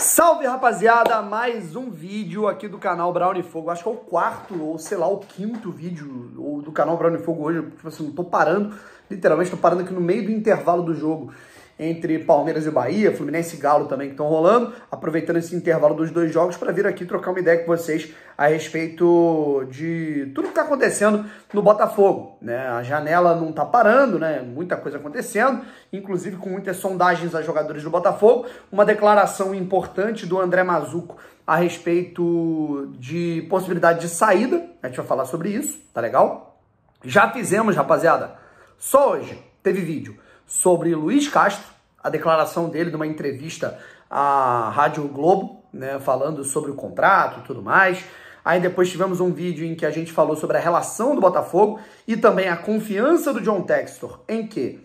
Salve rapaziada, mais um vídeo aqui do canal Brown e Fogo. Acho que é o quarto ou sei lá, o quinto vídeo do canal Brown e Fogo hoje. Tipo assim, não tô parando, literalmente tô parando aqui no meio do intervalo do jogo entre Palmeiras e Bahia, Fluminense e Galo também que estão rolando, aproveitando esse intervalo dos dois jogos para vir aqui trocar uma ideia com vocês a respeito de tudo que está acontecendo no Botafogo. Né? A janela não está parando, né? muita coisa acontecendo, inclusive com muitas sondagens a jogadores do Botafogo. Uma declaração importante do André Mazuco a respeito de possibilidade de saída. A gente vai falar sobre isso, tá legal? Já fizemos, rapaziada. Só hoje teve vídeo sobre Luiz Castro, a declaração dele numa entrevista à Rádio Globo, né, falando sobre o contrato e tudo mais. Aí depois tivemos um vídeo em que a gente falou sobre a relação do Botafogo e também a confiança do John Textor em que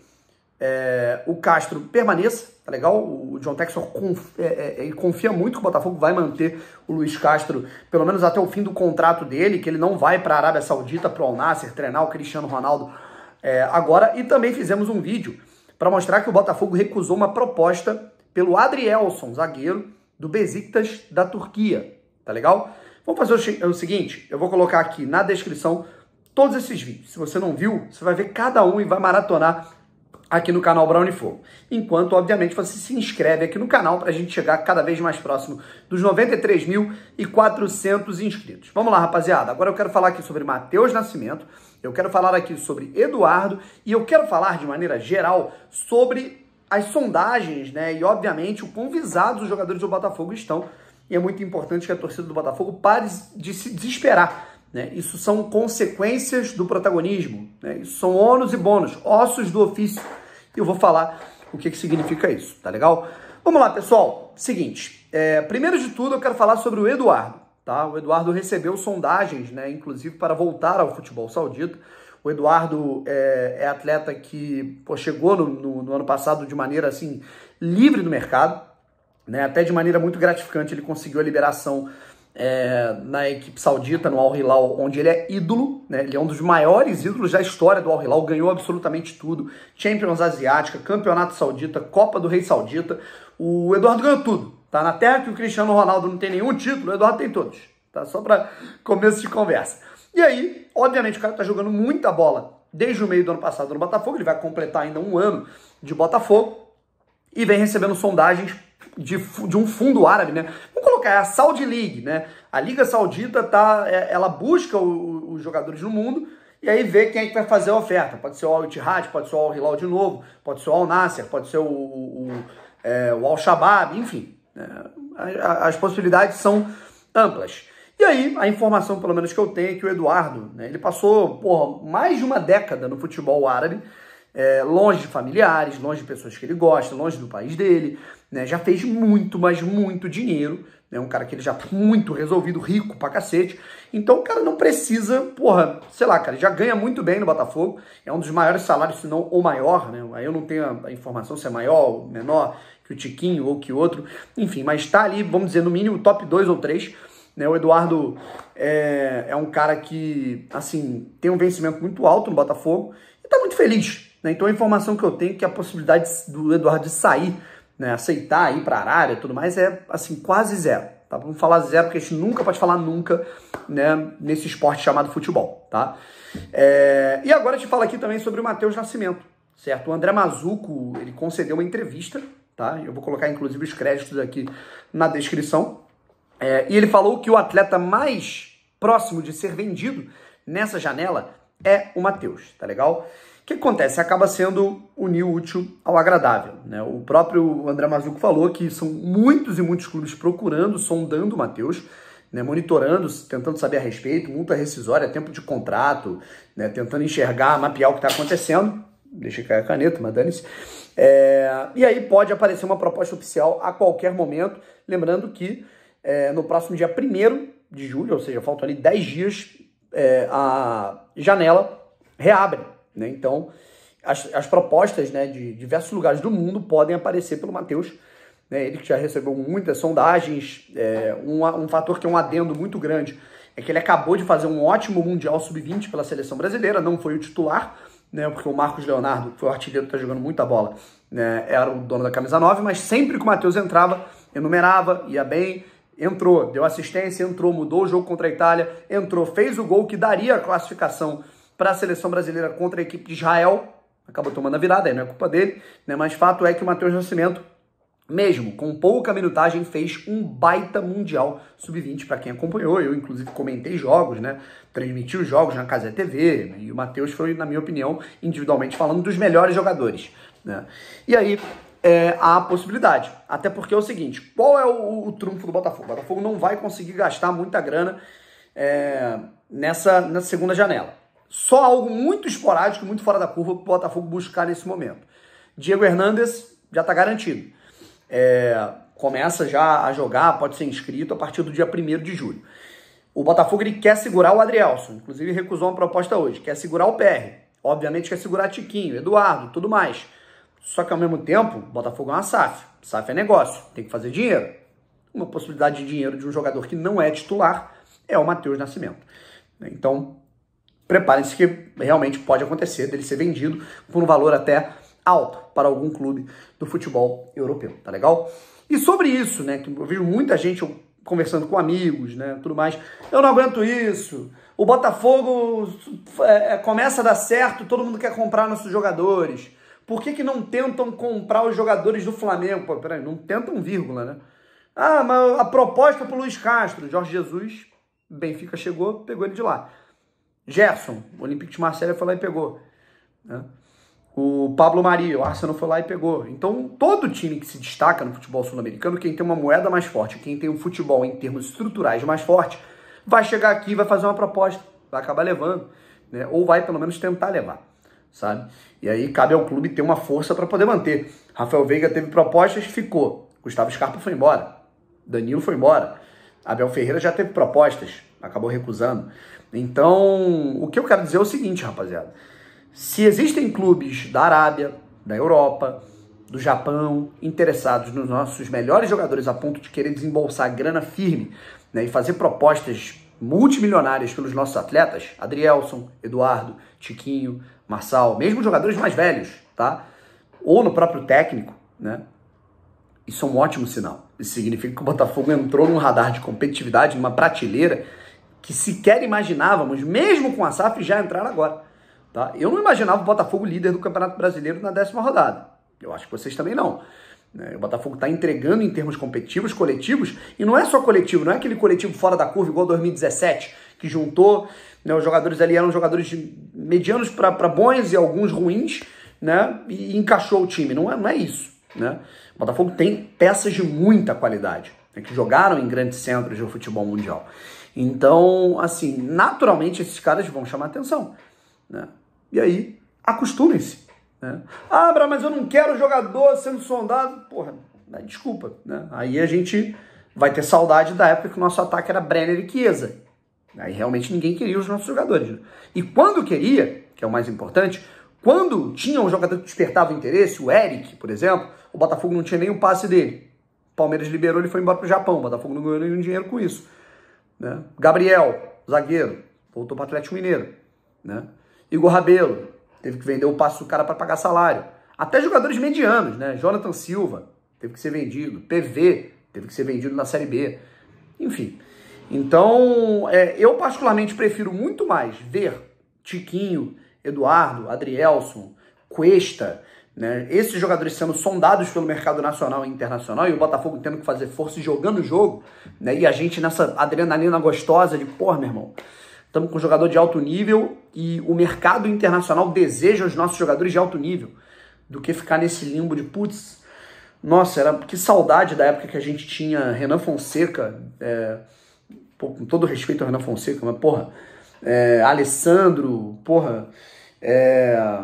é, o Castro permaneça, tá legal? O John Textor confia, é, é, é confia muito que o Botafogo vai manter o Luiz Castro, pelo menos até o fim do contrato dele, que ele não vai para a Arábia Saudita, para o Al Nasser, treinar o Cristiano Ronaldo é, agora. E também fizemos um vídeo para mostrar que o Botafogo recusou uma proposta pelo Adrielson, zagueiro do Besiktas da Turquia, tá legal? Vamos fazer é o seguinte, eu vou colocar aqui na descrição todos esses vídeos. Se você não viu, você vai ver cada um e vai maratonar aqui no canal Brown Fogo. Enquanto, obviamente, você se inscreve aqui no canal para a gente chegar cada vez mais próximo dos 93.400 inscritos. Vamos lá, rapaziada. Agora eu quero falar aqui sobre Matheus Nascimento, eu quero falar aqui sobre Eduardo e eu quero falar de maneira geral sobre as sondagens, né? E, obviamente, o quão visados os jogadores do Botafogo estão. E é muito importante que a torcida do Botafogo pare de se desesperar né? Isso são consequências do protagonismo. Né? Isso são ônus e bônus, ossos do ofício. E eu vou falar o que, que significa isso, tá legal? Vamos lá, pessoal. Seguinte, é, primeiro de tudo eu quero falar sobre o Eduardo. Tá? O Eduardo recebeu sondagens, né, inclusive para voltar ao futebol saudita. O Eduardo é, é atleta que pô, chegou no, no, no, ano passado de maneira assim livre do mercado, né? até de maneira muito gratificante ele conseguiu a liberação é, na equipe saudita, no Al Hilal, onde ele é ídolo, né? ele é um dos maiores ídolos da história do Al Hilal, ganhou absolutamente tudo, Champions Asiática, Campeonato Saudita, Copa do Rei Saudita, o Eduardo ganhou tudo, tá? Na terra que o Cristiano Ronaldo não tem nenhum título, o Eduardo tem todos, tá? Só para começo de conversa. E aí, obviamente, o cara tá jogando muita bola desde o meio do ano passado no Botafogo, ele vai completar ainda um ano de Botafogo e vem recebendo sondagens de, de um fundo árabe, né? Vamos colocar, é a Saudi League, né? A Liga Saudita, tá, é, ela busca o, os jogadores no mundo e aí vê quem é que vai fazer a oferta. Pode ser o Al-Ittihad, pode ser o Al-Hilal de novo, pode ser o Al-Nasser, pode ser o, o, o, é, o Al-Shabaab, enfim. Né? As possibilidades são amplas. E aí, a informação, pelo menos que eu tenho, é que o Eduardo, né, ele passou porra, mais de uma década no futebol árabe, é, longe de familiares, longe de pessoas que ele gosta, longe do país dele, né? Já fez muito, mas muito dinheiro, né? Um cara que ele já tá muito resolvido, rico pra cacete. Então o cara não precisa, porra, sei lá, cara, já ganha muito bem no Botafogo, é um dos maiores salários, se não o maior, né? Aí eu não tenho a informação se é maior ou menor que o Tiquinho ou que outro, enfim, mas tá ali, vamos dizer, no mínimo top 2 ou 3. Né? O Eduardo é, é um cara que, assim, tem um vencimento muito alto no Botafogo e tá muito feliz, né? Então a informação que eu tenho é que a possibilidade do Eduardo sair, né, aceitar ir para Arara, e tudo mais é assim quase zero. Tá? Vamos falar zero porque a gente nunca pode falar nunca né, nesse esporte chamado futebol. Tá? É... E agora a gente fala aqui também sobre o Matheus Nascimento. Certo? O André Mazuco, ele concedeu uma entrevista, tá? Eu vou colocar inclusive os créditos aqui na descrição. É, e ele falou que o atleta mais próximo de ser vendido nessa janela é o Matheus, tá legal? O que acontece? Acaba sendo unir o útil ao agradável. Né? O próprio André Mazuco falou que são muitos e muitos clubes procurando, sondando o Matheus, né? monitorando, tentando saber a respeito, multa rescisória, tempo de contrato, né? tentando enxergar, mapear o que está acontecendo. Deixei cair a caneta, mas dane-se. É... E aí pode aparecer uma proposta oficial a qualquer momento. Lembrando que é, no próximo dia 1 de julho, ou seja, faltam ali 10 dias, é, a janela reabre. Né? Então, as, as propostas né, de diversos lugares do mundo podem aparecer pelo Matheus. Né? Ele que já recebeu muitas sondagens, é, um, um fator que é um adendo muito grande é que ele acabou de fazer um ótimo Mundial Sub-20 pela seleção brasileira, não foi o titular, né, porque o Marcos Leonardo, que foi o artilheiro, está jogando muita bola, né, era o dono da camisa 9, mas sempre que o Matheus entrava, enumerava, ia bem, entrou, deu assistência, entrou, mudou o jogo contra a Itália, entrou, fez o gol que daria a classificação para a seleção brasileira contra a equipe de Israel. Acabou tomando a virada, aí não é culpa dele, né? Mas fato é que o Matheus Nascimento, mesmo com pouca minutagem, fez um baita mundial sub-20 para quem acompanhou. Eu, inclusive, comentei jogos, né? Transmiti os jogos na Casa TV. Né? E o Matheus foi, na minha opinião, individualmente falando, dos melhores jogadores. Né? E aí, é, há a possibilidade. Até porque é o seguinte: qual é o, o, trunfo do Botafogo? O Botafogo não vai conseguir gastar muita grana é, nessa, nessa segunda janela só algo muito esporádico, muito fora da curva para o Botafogo buscar nesse momento. Diego Hernandes já está garantido. É, começa já a jogar, pode ser inscrito a partir do dia 1 de julho. O Botafogo ele quer segurar o Adrielson, inclusive recusou uma proposta hoje, quer segurar o PR, obviamente quer segurar Tiquinho, Eduardo, tudo mais. Só que ao mesmo tempo, o Botafogo é uma SAF. SAF é negócio, tem que fazer dinheiro. Uma possibilidade de dinheiro de um jogador que não é titular é o Matheus Nascimento. Então, preparem-se que realmente pode acontecer dele ser vendido por um valor até alto para algum clube do futebol europeu, tá legal? E sobre isso, né, que eu vejo muita gente conversando com amigos, né, tudo mais, eu não aguento isso, o Botafogo é, é começa a dar certo, todo mundo quer comprar nossos jogadores, por que, que não tentam comprar os jogadores do Flamengo? Pô, peraí, não tentam vírgula, né? Ah, mas a proposta é pro Luiz Castro, Jorge Jesus, Benfica chegou, pegou ele de lá. Gerson, o Olympique de Marcelo foi lá e pegou. Né? O Pablo Maria, o Arsenal foi lá e pegou. Então, todo time que se destaca no futebol sul-americano, quem tem uma moeda mais forte, quem tem um futebol em termos estruturais mais forte, vai chegar aqui e vai fazer uma proposta, vai acabar levando, né? ou vai pelo menos tentar levar, sabe? E aí cabe ao clube ter uma força para poder manter. Rafael Veiga teve propostas, ficou. Gustavo Scarpa foi embora. Danilo foi embora. Abel Ferreira já teve propostas, acabou recusando. Então, o que eu quero dizer é o seguinte, rapaziada. Se existem clubes da Arábia, da Europa, do Japão interessados nos nossos melhores jogadores a ponto de querer desembolsar grana firme né, e fazer propostas multimilionárias pelos nossos atletas, Adrielson, Eduardo, Tiquinho, Marçal, mesmo jogadores mais velhos, tá? Ou no próprio técnico, né? Isso é um ótimo sinal. Isso significa que o Botafogo entrou num radar de competitividade, numa prateleira que sequer imaginávamos, mesmo com a SAF, já entrar agora. Tá? Eu não imaginava o Botafogo líder do Campeonato Brasileiro na décima rodada. Eu acho que vocês também não. Né? O Botafogo está entregando em termos competitivos, coletivos, e não é só coletivo, não é aquele coletivo fora da curva igual 2017, que juntou, né, os jogadores ali eram jogadores medianos para bons e alguns ruins, né, e encaixou o time. Não é, não é isso. Né? O Botafogo tem peças de muita qualidade, né, que jogaram em grandes centros do futebol mundial. Então, assim, naturalmente esses caras vão chamar atenção. Né? E aí, acostumem-se. Né? Ah, mas eu não quero jogador sendo sondado. Porra, desculpa. Né? Aí a gente vai ter saudade da época que o nosso ataque era Brenner e Chiesa. Aí realmente ninguém queria os nossos jogadores. Né? E quando queria, que é o mais importante, quando tinha um jogador que despertava interesse, o Eric, por exemplo, o Botafogo não tinha nem o passe dele. O Palmeiras liberou, ele foi embora para o Japão. O Botafogo não ganhou nenhum dinheiro com isso. Né? Gabriel, zagueiro, voltou para o Atlético Mineiro. Né? Igor Rabelo, teve que vender o passe do cara para pagar salário. Até jogadores medianos, né? Jonathan Silva, teve que ser vendido. PV, teve que ser vendido na Série B. Enfim. Então, é, eu particularmente prefiro muito mais ver Tiquinho Eduardo, Adrielson, Cuesta, né? Esses jogadores sendo sondados pelo mercado nacional e internacional e o Botafogo tendo que fazer força e jogando o jogo, né? E a gente nessa adrenalina gostosa de, porra, meu irmão, estamos com um jogador de alto nível e o mercado internacional deseja os nossos jogadores de alto nível, do que ficar nesse limbo de putz. Nossa, era que saudade da época que a gente tinha Renan Fonseca, é, pô, com todo respeito ao Renan Fonseca, mas porra, é, Alessandro, porra, é,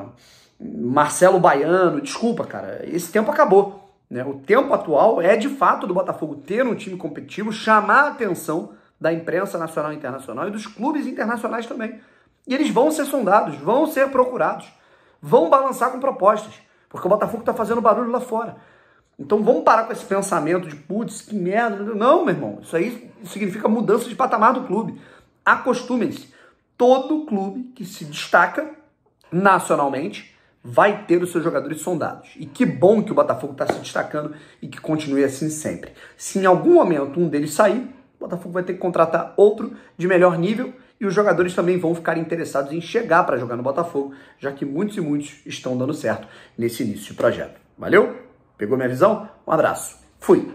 Marcelo Baiano, desculpa, cara, esse tempo acabou. Né? O tempo atual é de fato do Botafogo ter um time competitivo, chamar a atenção da imprensa nacional e internacional e dos clubes internacionais também. E eles vão ser sondados, vão ser procurados, vão balançar com propostas, porque o Botafogo está fazendo barulho lá fora. Então vamos parar com esse pensamento de putz, que merda. Não, meu irmão, isso aí significa mudança de patamar do clube. Acostumem-se todo clube que se destaca nacionalmente vai ter os seus jogadores sondados. E que bom que o Botafogo está se destacando e que continue assim sempre. Se em algum momento um deles sair, o Botafogo vai ter que contratar outro de melhor nível e os jogadores também vão ficar interessados em chegar para jogar no Botafogo, já que muitos e muitos estão dando certo nesse início de projeto. Valeu? Pegou minha visão? Um abraço. Fui.